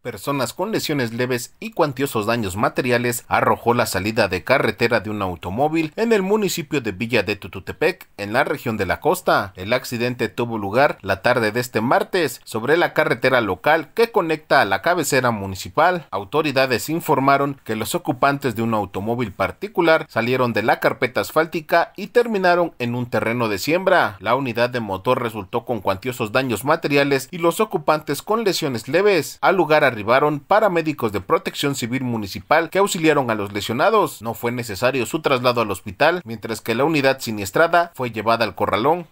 personas con lesiones leves y cuantiosos daños materiales arrojó la salida de carretera de un automóvil en el municipio de Villa de Tututepec, en la región de la costa. El accidente tuvo lugar la tarde de este martes sobre la carretera local que conecta a la cabecera municipal. Autoridades informaron que los ocupantes de un automóvil particular salieron de la carpeta asfáltica y terminaron en un terreno de siembra. La unidad de motor resultó con cuantiosos daños materiales y los ocupantes con lesiones leves. Al lugar arribaron paramédicos de protección civil municipal que auxiliaron a los lesionados. No fue necesario su traslado al hospital, mientras que la unidad siniestrada fue llevada al corralón